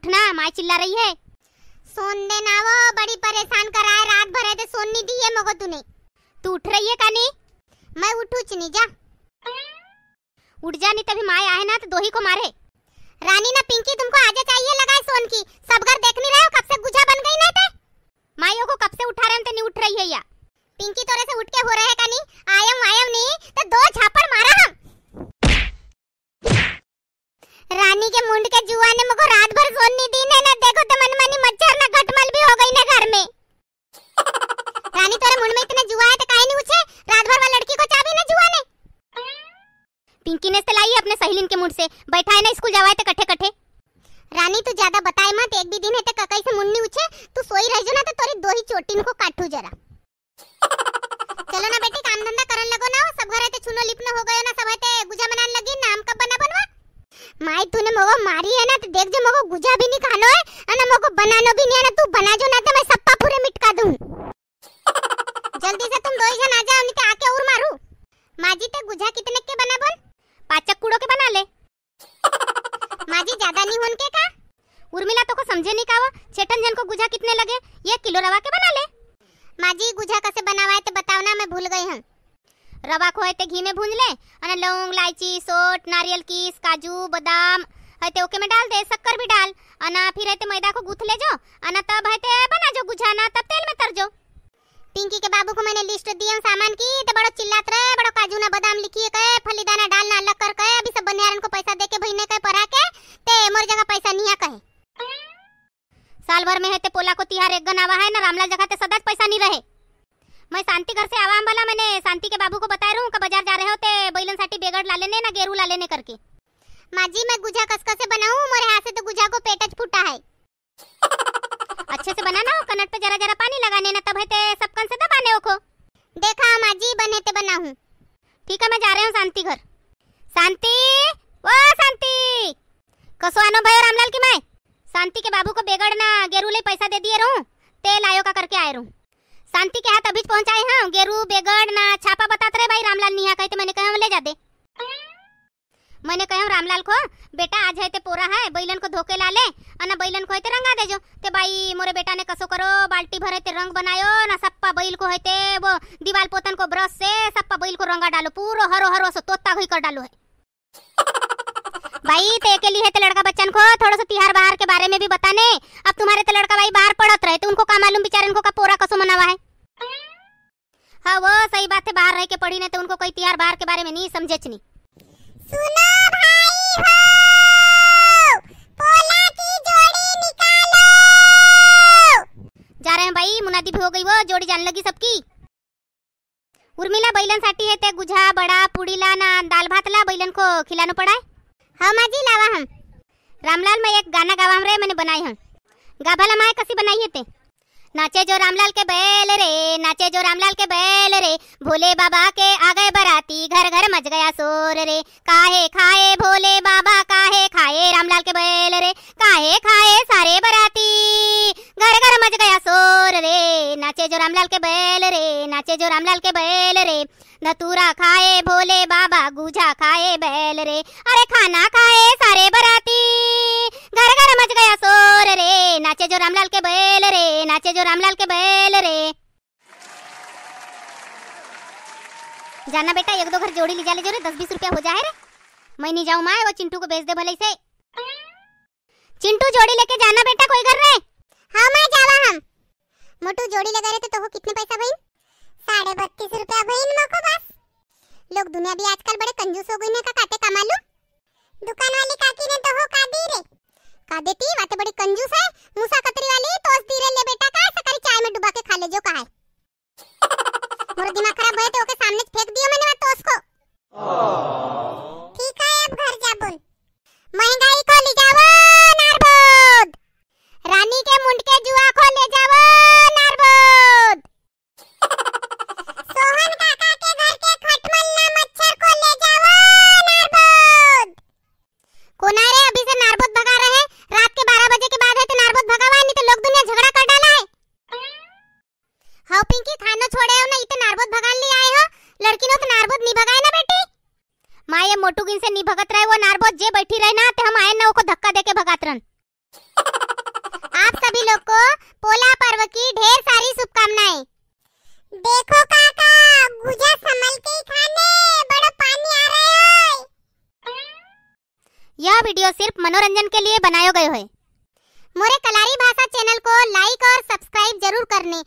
उठना माँ चिल्ला रही है सोन दे ना वो बड़ी परेशान करा है रात भर है तो सोन नहीं दी है मगो तूने तू उठ रही है कानी मैं उठू चनी जा उठ जानी तभी माँ आए ना तो दो ही को मारे रानी ना पिंकी तुमको आजा चाहिए लगा रानी के मुंड के जुआ ने मुझे रात भर नहीं दी ना देखो तो मनमानी मच्छर ना खटमल भी हो गई ना घर में रानी तेरे मुंड में इतना जुआ है तो काहे नहीं उछे रात भर वाली लड़की को चाबी ना जुआ ने पिंकी ने सलाई अपने सहेलिन के मुंड से बैठा है ना स्कूल जावा है तो कट्ठे कट्ठे रानी तू ज्यादा बताए मत एक भी दिन है तो मारी है ना तो देख जो मुझको गुजा भी नहीं खानो है और ना बनानो भी नहीं है ना तू बना जो ना तो मैं सप्पा पूरे मिटका दूं जल्दी से तुम दोई जन आ जाओ नहीं तो आके और मारू माजी ते गुजा कितने के बना बोल पाचक कूड़ो के बना ले माजी ज्यादा नहीं होन के का उर्मिला तो को समझे नहीं कावा चेतन जन को गुजा कितने लगे ये किलो रवा के बना ले माजी गुजा कैसे बनावाए ते तो बताओ ना मैं भूल गई हूं रवा खोए ते तो घी में भून ले और लौंग इलायची सोट नारियल कीस काजू बादाम ते तो ओके में डाल दे शक्कर भी डाल अना फिर ते तो मैदा को गूथ ले जो अना तब है ते तो बना जो गुझाना तब तेल में तर जो पिंकी के बाबू को मैंने लिस्ट दी हूँ सामान की ते बड़ो चिल्लात रे बड़ो काजू ना बादाम लिखिए कहे फली दाना डालना अलग कर कहे अभी सब बनियारन को पैसा दे के भईने कहे परा के ते मोर जगह पैसा नहीं कहे साल भर में है ते पोला को तिहार एक गन आवा है ना रामलाल जगह ते सदा पैसा नहीं रहे मैं शांति घर से आवाम वाला मैंने शांति के बाबू को बता रहा हूँ बाजार जा रहे हो ते बैलन साठी बेगड़ ला लेने ना गेरू ला लेने करके माजी मैं गुजा कसका से बनाऊं मोरे हाथ से तो गुजा को पेटच फूटा है अच्छे से बनाना हो कनट पे जरा जरा पानी लगाने ना तब है ते सब कन से दबाने ओखो देखा हाँ, माजी बने ते बनाऊं ठीक है मैं जा रहे हूं शांति घर शांति ओ शांति कसो आनो भाई रामलाल की मैं शांति के बाबू को बेगड़ना गेरू ले पैसा दे दिए रहूं तेल आयो का करके आए रहूं शांति के हाथ अभी पहुंचाए हां गेरू बेगड़ना छापा बताते रहे भाई रामलाल निहा कहते मैंने कहा ले जा दे मैंने कहे रामलाल को बेटा आज है ते पोरा है बैलन को धोखे ला ले अना बैलन को है ते रंगा देजो ते भाई मोरे बेटा ने कसो करो बाल्टी भरे ते रंग बनायो ना सप्पा बैल को है ते वो दीवाल पोतन को ब्रश से सप्पा बैल को रंगा डालो पूरा हरो हरो सो तोता हुई कर डालो है भाई ते लिए है ते लड़का बच्चन को थोड़ा सा तिहार बाहर के बारे में भी बताने अब तुम्हारे ते लड़का भाई बाहर पड़त रहे तो उनको का मालूम बेचारे उनको का पोरा कसो मनावा है हाँ वो सही बात है बाहर रह के पढ़ी नहीं तो उनको कोई तिहार बाहर के बारे में नहीं समझे नहीं जा रहे हैं भाई मुनादी हो गई वो जोड़ी जान लगी सबकी उर्मिला बैलन साठी है ते गुझा बड़ा पुड़ीला ना दाल भातला बैलन को खिलाना पड़ा हाँ माँ जी लावा हम रामलाल मैं एक गाना गावा हम रे मैंने बनाई हम गाभला माए कसी बनाई है ते नाचे जो रामलाल के बैल रे नाचे जो रामलाल के बैल रे भोले बाबा के आ गए बाटी घर घर मच गया शोर रे काहे खाए भोले बाबा काहे खाए रामलाल के बैल रे काहे खाए सारे बराती घर घर मच गया शोर रे नाचे जो रामलाल के बैल रे नाचे जो रामलाल के बैल रे नतूरा खाए भोले बाबा गुजा खाए बैल रे अरे खाना खाए सारे बराती घर घर मच गया शोर रे नाचे जो रामलाल के बैल रे नाचे जो रामलाल के जाना बेटा एक दो घर जोड़ी ले जा ले जो दस बीस रुपया हो जाए रे मैं नहीं जाऊँ माँ वो चिंटू को भेज दे भले से चिंटू जोड़ी लेके जाना बेटा कोई घर रे हाँ माँ जावा हम मोटू जोड़ी लगा रहे थे तो हो कितने पैसा भाई साढ़े बत्तीस रुपया भाई मोको बस लोग दुनिया भी आजकल बड़े कंजूस हो गई ने का काटे कमा लूं दुकान वाली काकी ने तो हो का दी रे का देती भाई ये मोटू गिन से नहीं भगत रहे वो नारबोत जे बैठी रहे ना तो हम आए ना उसको धक्का देके भगात रन आप सभी लोग को पोला पर्व की ढेर सारी शुभकामनाएं देखो काका गुजा संभल के खाने बड़ा पानी आ रहा है यह वीडियो सिर्फ मनोरंजन के लिए बनाया गया है मोरे कलारी भाषा चैनल को लाइक और सब्सक्राइब जरूर करने